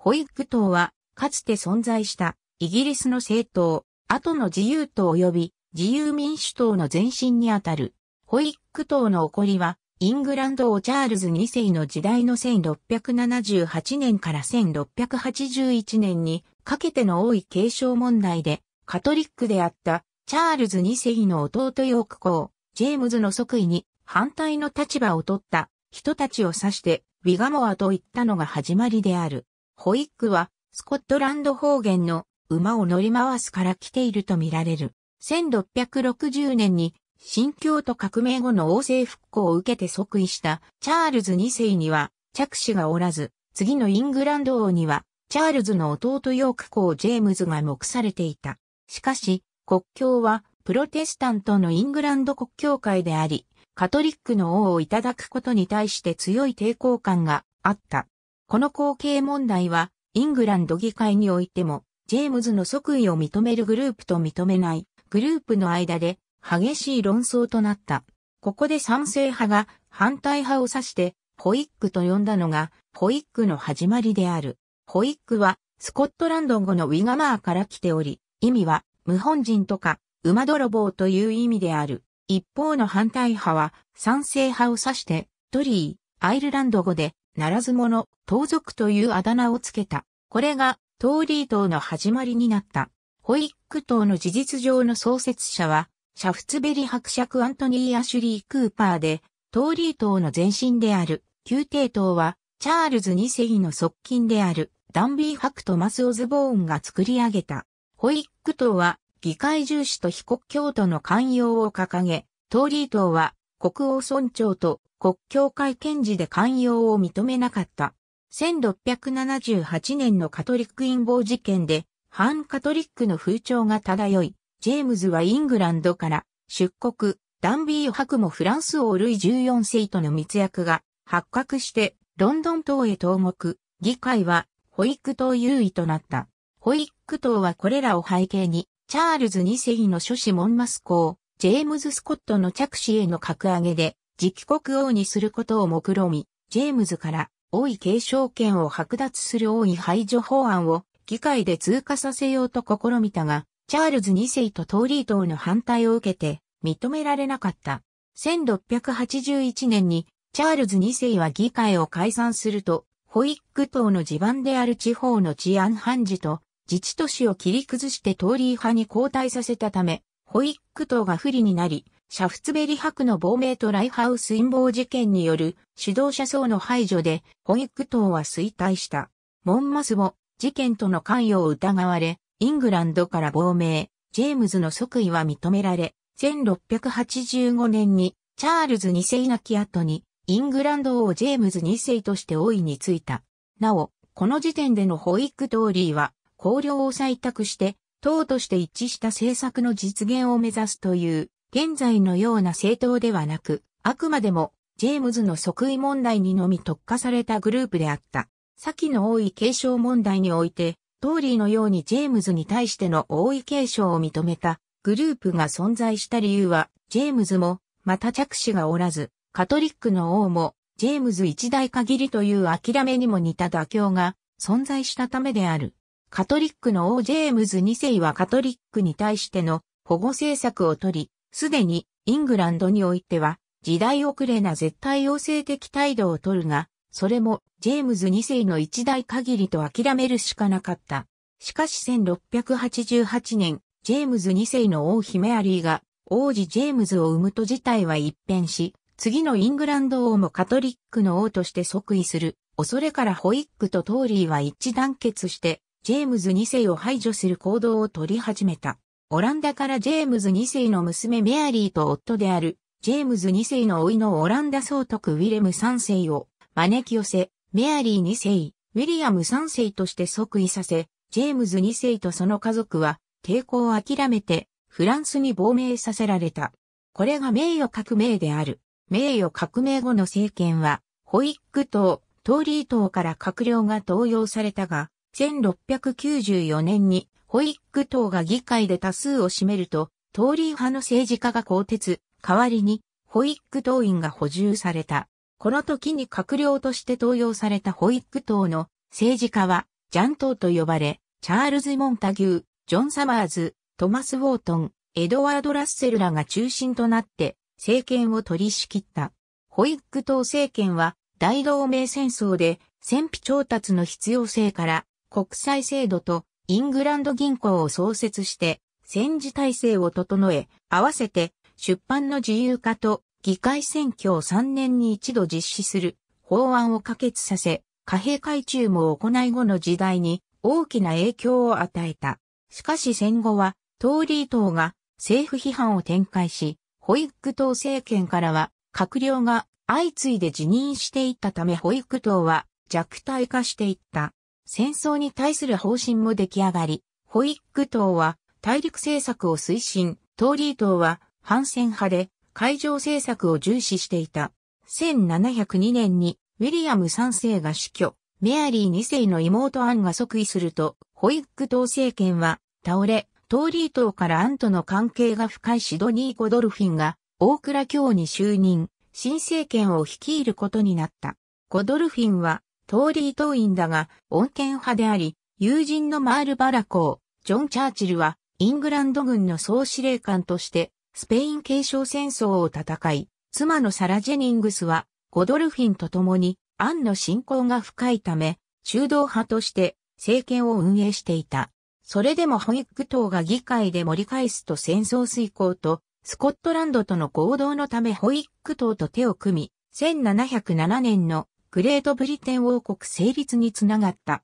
ホイッグ党は、かつて存在した、イギリスの政党、後の自由党及び自由民主党の前身にあたる、ホイッグ党の起こりは、イングランド王チャールズ2世の時代の1678年から1681年にかけての王位継承問題で、カトリックであったチャールズ2世の弟ヨーク公、ジェームズの即位に反対の立場を取った人たちを指して、ウィガモアと言ったのが始まりである。ホイックは、スコットランド方言の馬を乗り回すから来ているとみられる。1660年に新教と革命後の王政復興を受けて即位したチャールズ2世には着手がおらず、次のイングランド王にはチャールズの弟ヨーク公ジェームズが目されていた。しかし、国境はプロテスタントのイングランド国教会であり、カトリックの王をいただくことに対して強い抵抗感があった。この後継問題は、イングランド議会においても、ジェームズの即位を認めるグループと認めないグループの間で激しい論争となった。ここで賛成派が反対派を指して、ホイックと呼んだのが、ホイックの始まりである。ホイックは、スコットランド語のウィガマーから来ており、意味は、無本人とか、馬泥棒という意味である。一方の反対派は、賛成派を指して、トリー、アイルランド語で、ならず者、盗賊というあだ名をつけた。これが、トーリー党の始まりになった。ホイック党の事実上の創設者は、シャフツベリ伯爵アントニー・アシュリー・クーパーで、トーリー党の前身である、宮廷党は、チャールズ2世の側近である、ダンビー・ハクとマス・オズボーンが作り上げた。ホイック党は、議会重視と被国教徒の寛容を掲げ、トーリー党は、国王村長と国教会検事で寛容を認めなかった。1678年のカトリック陰謀事件で、反カトリックの風潮が漂い、ジェームズはイングランドから出国、ダンビー博もフランス王ルイ14世との密約が発覚して、ロンドン島へ投獄、議会は保育党優位となった。保育党はこれらを背景に、チャールズ2世の諸子モンマス公、ジェームズ・スコットの着手への格上げで、直国王にすることを目論み、ジェームズから王位継承権を剥奪する王位排除法案を議会で通過させようと試みたが、チャールズ2世とトーリー党の反対を受けて認められなかった。1681年にチャールズ2世は議会を解散すると、ホイック党の地盤である地方の治安判事と自治都市を切り崩してトーリー派に交代させたため、ホイック党が不利になり、シャフツベリ博の亡命とライハウス陰謀事件による指導者層の排除でホイッ党は衰退した。モンマスも事件との関与を疑われ、イングランドから亡命、ジェームズの即位は認められ、1685年にチャールズ2世亡き後にイングランド王ジェームズ2世として王位に就いた。なお、この時点でのホイッグトーリーは、公領を採択して、党として一致した政策の実現を目指すという現在のような政党ではなく、あくまでも、ジェームズの即位問題にのみ特化されたグループであった。先の王位継承問題において、トーリーのようにジェームズに対しての王位継承を認めたグループが存在した理由は、ジェームズも、また着手がおらず、カトリックの王も、ジェームズ一代限りという諦めにも似た妥協が存在したためである。カトリックの王ジェームズ2世はカトリックに対しての保護政策をとり、すでにイングランドにおいては時代遅れな絶対要請的態度をとるが、それもジェームズ2世の一代限りと諦めるしかなかった。しかし1688年、ジェームズ2世の王妃メアリーが王子ジェームズを生むと事態は一変し、次のイングランド王もカトリックの王として即位する。恐れからホイックとトーリーは一致団結して、ジェームズ2世を排除する行動を取り始めた。オランダからジェームズ2世の娘メアリーと夫である、ジェームズ2世の甥いのオランダ総督ウィレム3世を招き寄せ、メアリー2世、ウィリアム3世として即位させ、ジェームズ2世とその家族は抵抗を諦めてフランスに亡命させられた。これが名誉革命である。名誉革命後の政権は、ホイック党、トーリー党から閣僚が登用されたが、1694年にホイッ党が議会で多数を占めると、トーリー派の政治家が更迭、代わりにホイッ党員が補充された。この時に閣僚として登用されたホイッ党の政治家は、ジャン党と呼ばれ、チャールズ・モンタギュー、ジョン・サマーズ、トマス・ウォートン、エドワード・ラッセルらが中心となって政権を取り仕切った。ホイッ党政権は大同盟戦争で戦費調達の必要性から国際制度とイングランド銀行を創設して戦時体制を整え、合わせて出版の自由化と議会選挙を3年に一度実施する法案を可決させ、貨幣改中も行い後の時代に大きな影響を与えた。しかし戦後は、トーリー党が政府批判を展開し、保育党政権からは閣僚が相次いで辞任していったため保育党は弱体化していった。戦争に対する方針も出来上がり、ホイック党は大陸政策を推進、トーリー党は反戦派で海上政策を重視していた。1702年にウィリアム3世が死去、メアリー2世の妹アンが即位すると、ホイック党政権は倒れ、トーリー党からアンとの関係が深いシドニー・コドルフィンが大倉京に就任、新政権を率いることになった。コドルフィンはトーリー党員だが、穏健派であり、友人のマール・バラコー、ジョン・チャーチルは、イングランド軍の総司令官として、スペイン継承戦争を戦い、妻のサラ・ジェニングスは、ゴドルフィンと共に、アンの信仰が深いため、中道派として政権を運営していた。それでもホイック党が議会で盛り返すと戦争遂行と、スコットランドとの合同のためホイック党と手を組み、1707年のグレートブリテン王国成立につながった。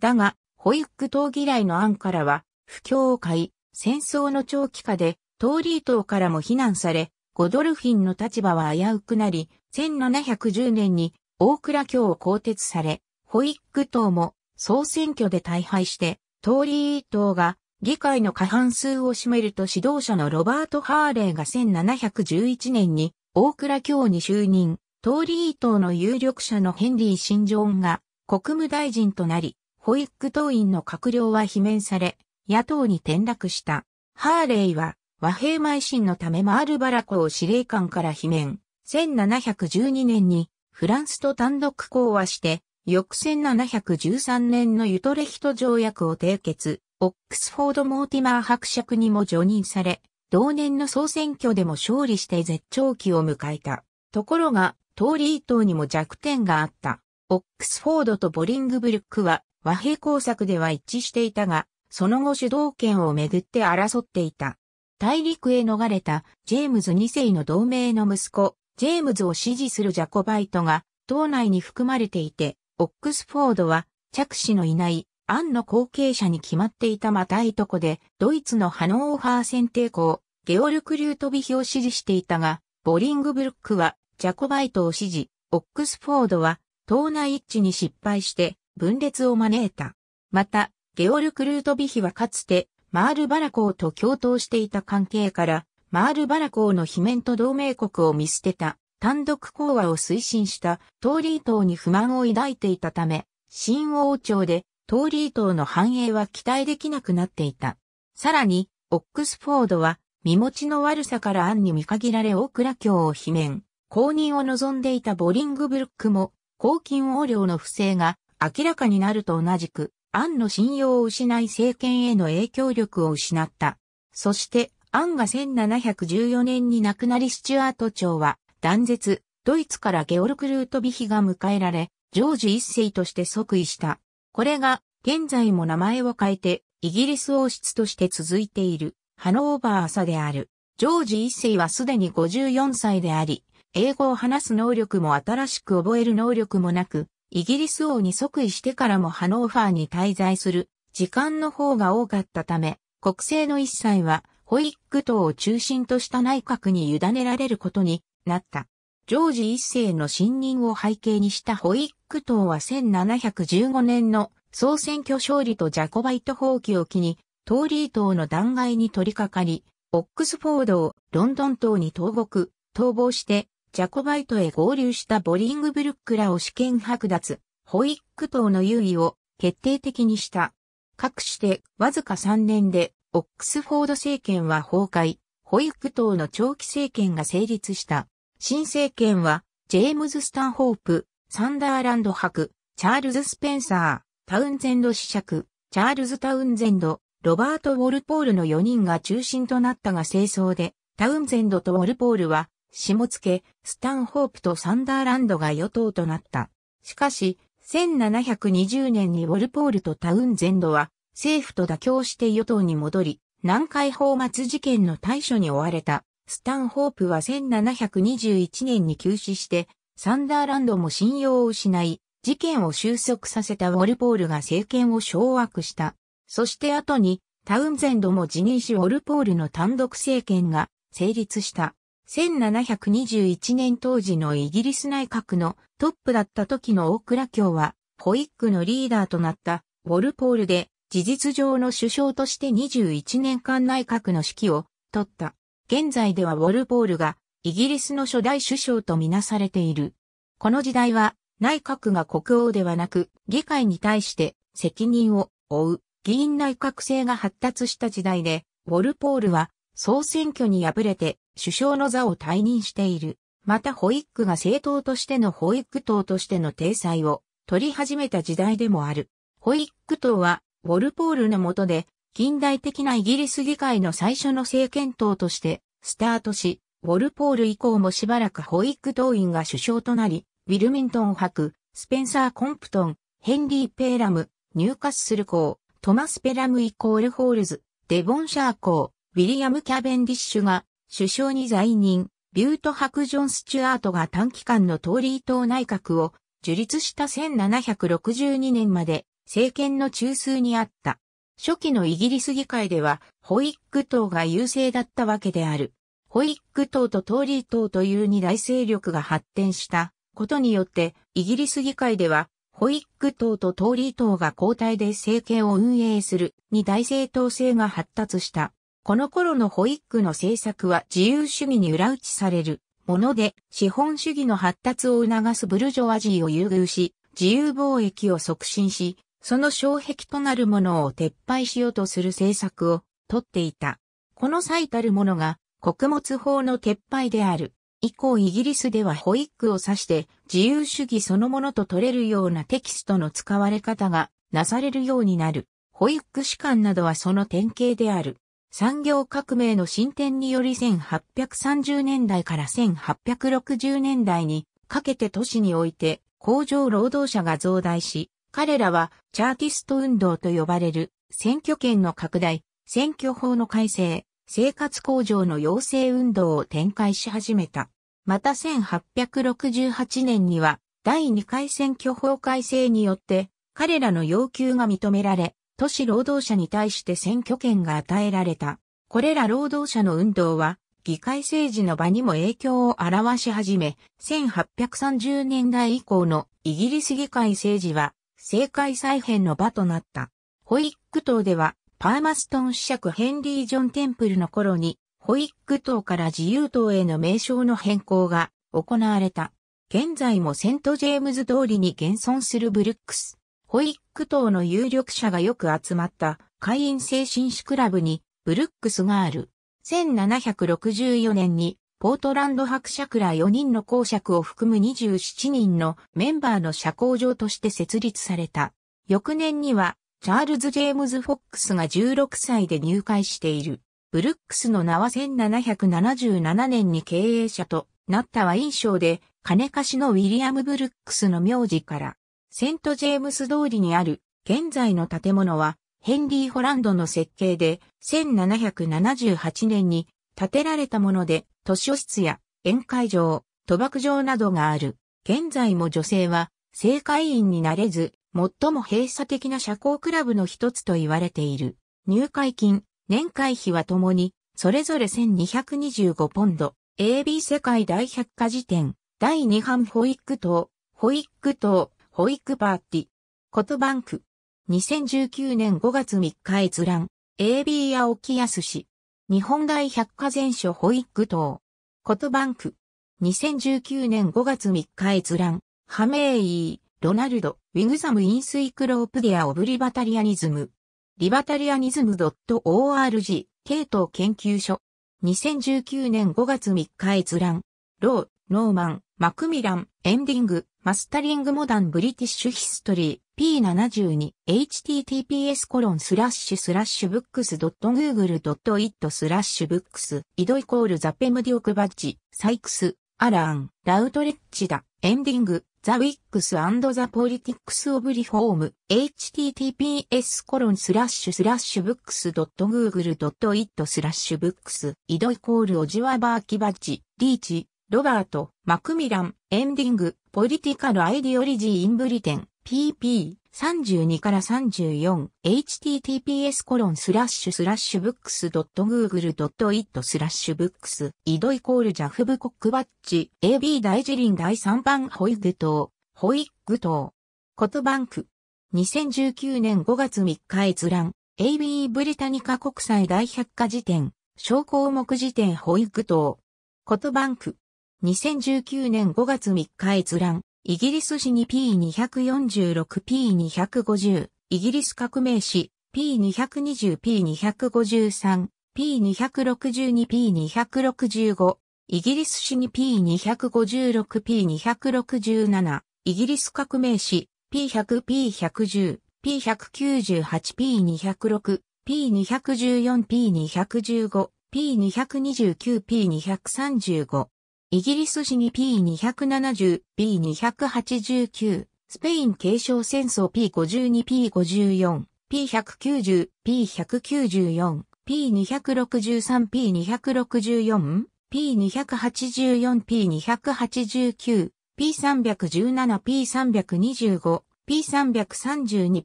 だが、ホイック党嫌いの案からは、不況を買い、戦争の長期化で、トーリー党からも非難され、ゴドルフィンの立場は危うくなり、1710年に大倉卿を更迭され、ホイック党も総選挙で大敗して、トーリー党が議会の過半数を占めると指導者のロバート・ハーレーが1711年に大倉卿に就任。トーリー党の有力者のヘンリー・シンジョーンが国務大臣となり、ホイック党員の閣僚は罷免され、野党に転落した。ハーレイは和平邁進のためマールバラコを司令官から罷免。1712年にフランスと単独講和して、翌1713年のユトレヒト条約を締結、オックスフォード・モーティマー伯爵にも除任され、同年の総選挙でも勝利して絶頂期を迎えた。ところが、トーリー島にも弱点があった。オックスフォードとボリングブルックは和平工作では一致していたが、その後主導権をめぐって争っていた。大陸へ逃れたジェームズ2世の同盟の息子、ジェームズを支持するジャコバイトが党内に含まれていて、オックスフォードは着手のいないアンの後継者に決まっていたまたいとこで、ドイツのハノーファーセン校、ゲオルク・リュートビヒを支持していたが、ボリングブルックはジャコバイトを支持、オックスフォードは党内一致に失敗して分裂を招いた。また、ゲオル・クルートビヒはかつてマール・バラコーと共闘していた関係から、マール・バラコーの罷免と同盟国を見捨てた単独講和を推進したトーリー党に不満を抱いていたため、新王朝でトーリー党の繁栄は期待できなくなっていた。さらに、オックスフォードは身持ちの悪さから暗に見限られ大倉教を罷免。公認を望んでいたボリングブルックも、公金横領の不正が明らかになると同じく、アンの信用を失い政権への影響力を失った。そして、アンが1714年に亡くなりスチュアート朝は、断絶、ドイツからゲオルク・ルート・ビヒが迎えられ、ジョージ一世として即位した。これが、現在も名前を変えて、イギリス王室として続いている、ハノーバー朝である。ジョージ一世はすでに54歳であり、英語を話す能力も新しく覚える能力もなく、イギリス王に即位してからもハノーファーに滞在する時間の方が多かったため、国政の一切はホイック党を中心とした内閣に委ねられることになった。ジョージ一世の信任を背景にしたホイック党は1715年の総選挙勝利とジャコバイト放棄を機に、トーリー党の弾劾に取り掛かり、オックスフォードをロンドン党に投獄、逃亡してジャコバイトへ合流したボリングブルックらを試験剥奪、ホイック島の優位を決定的にした。かくしてわずか3年でオックスフォード政権は崩壊、ホイック党の長期政権が成立した。新政権はジェームズ・スタンホープ、サンダーランド博、チャールズ・スペンサー、タウンゼンド子爵、チャールズ・タウンゼンド、ロバート・ウォルポールの4人が中心となったが清掃で、タウンゼンドとウォルポールは下け、スタンホープとサンダーランドが与党となった。しかし、1720年にウォルポールとタウンゼンドは政府と妥協して与党に戻り、南海放末事件の対処に追われた。スタンホープは1721年に休止して、サンダーランドも信用を失い、事件を収束させたウォルポールが政権を掌握した。そして後に、タウンゼンドも辞任しウォルポールの単独政権が成立した。1721年当時のイギリス内閣のトップだった時の大倉卿は、ホイックのリーダーとなったウォルポールで事実上の首相として21年間内閣の指揮を取った。現在ではウォルポールがイギリスの初代首相とみなされている。この時代は内閣が国王ではなく議会に対して責任を負う議員内閣制が発達した時代で、ウォルポールは総選挙に敗れて首相の座を退任している。またホイックが政党としてのホイック党としての体裁を取り始めた時代でもある。ホイック党はウォルポールの下で近代的なイギリス議会の最初の政権党としてスタートし、ウォルポール以降もしばらくホイック党員が首相となり、ウィルミントン博、スペンサー・コンプトン、ヘンリー・ペーラム、ニューカッスル校、トマス・ペラムイコール・ホールズ、デボンシャー校、ウィリアム・キャベンディッシュが首相に在任、ビュート・ハク・ジョン・スチュアートが短期間のトーリー党内閣を樹立した1762年まで政権の中枢にあった。初期のイギリス議会では、ホイック党が優勢だったわけである。ホイック党とトーリー党という二大勢力が発展したことによって、イギリス議会では、ホイック党とトーリー党が交代で政権を運営する二大政党制が発達した。この頃のホイックの政策は自由主義に裏打ちされるもので、資本主義の発達を促すブルジョワジーを優遇し、自由貿易を促進し、その障壁となるものを撤廃しようとする政策をとっていた。この最たるものが穀物法の撤廃である。以降イギリスではホイックを指して自由主義そのものと取れるようなテキストの使われ方がなされるようになる。ホイック士官などはその典型である。産業革命の進展により1830年代から1860年代にかけて都市において工場労働者が増大し、彼らはチャーティスト運動と呼ばれる選挙権の拡大、選挙法の改正、生活工場の養成運動を展開し始めた。また1868年には第2回選挙法改正によって彼らの要求が認められ、都市労働者に対して選挙権が与えられた。これら労働者の運動は、議会政治の場にも影響を表し始め、1830年代以降のイギリス議会政治は、政界再編の場となった。ホイック島では、パーマストン子爵ヘンリー・ジョン・テンプルの頃に、ホイック島から自由島への名称の変更が行われた。現在もセント・ジェームズ通りに現存するブルックスホイック等の有力者がよく集まった会員制紳士クラブにブルックスがある。1764年にポートランド伯爵ら4人の公爵を含む27人のメンバーの社交場として設立された。翌年にはチャールズ・ジェームズ・フォックスが16歳で入会している。ブルックスの名は1777年に経営者となったワイン賞で金貸しのウィリアム・ブルックスの名字からセント・ジェームス通りにある現在の建物はヘンリー・ホランドの設計で1778年に建てられたもので図書室や宴会場、賭博場などがある。現在も女性は正会員になれず最も閉鎖的な社交クラブの一つと言われている。入会金、年会費はともにそれぞれ1225ポンド。AB 世界大百科事典、第2版保育等、保育等。ホイックパーティ、コトバンク。2019年5月3日閲覧、AB 青木康氏。日本大百科全書ホイック等。コトバンク。2019年5月3日閲覧、ハメイー、ロナルド、ウィグザム・インスイクロープディア・オブ・リバタリアニズム。リバタリアニズム .org、系統研究所。2019年5月3日閲覧、ロー、ノーマン、マクミラン、エンディング。マスタリングモダンブリティッシュヒストリー P72 https コロンスラッシュスラッシュブックス .google.it スラッシュブックスイドイコールザペムディオクバッジサイクスアランラウトレッチだエンディングザウィックスザポリティックスオブリフォーム https コロンスラッシュスラッシュブックス .google.it スラッシュブックスイドイコールオジワバーキバッジリーチロバート、マクミラン、エンディング、ポリティカルアイディオリジーインブリテン、pp、32から 34https コロンスラッシュスラッシュブックス .google.it スラッシュブックス井戸イコールジャフブコックバッチ AB 大辞林第3番ホイグ島ホイグ島コトバンク2019年5月3日閲覧 AB ブリタニカ国際大百科辞典小項目辞典ホイグ島コトバンク2019年5月3日閲覧、イギリス史に P246P250、イギリス革命史 P220P253、P262P265、イギリス史に P256P267、イギリス革命史 P100P110、P198P206、P214P215、P229P235、イギリス史に P270、P289、スペイン継承戦争 P52、P54、P190、P194、P263、P264、P284、P289、P317、P325、P332、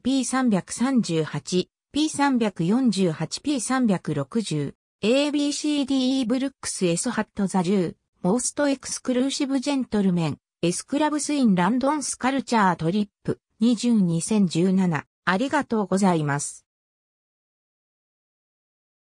P338、P348、P360、ABCDE ブルックス S ハットザ10、モーストエクスクルーシブジェントルメン、エスクラブスインランドンスカルチャートリップ222017ありがとうございます。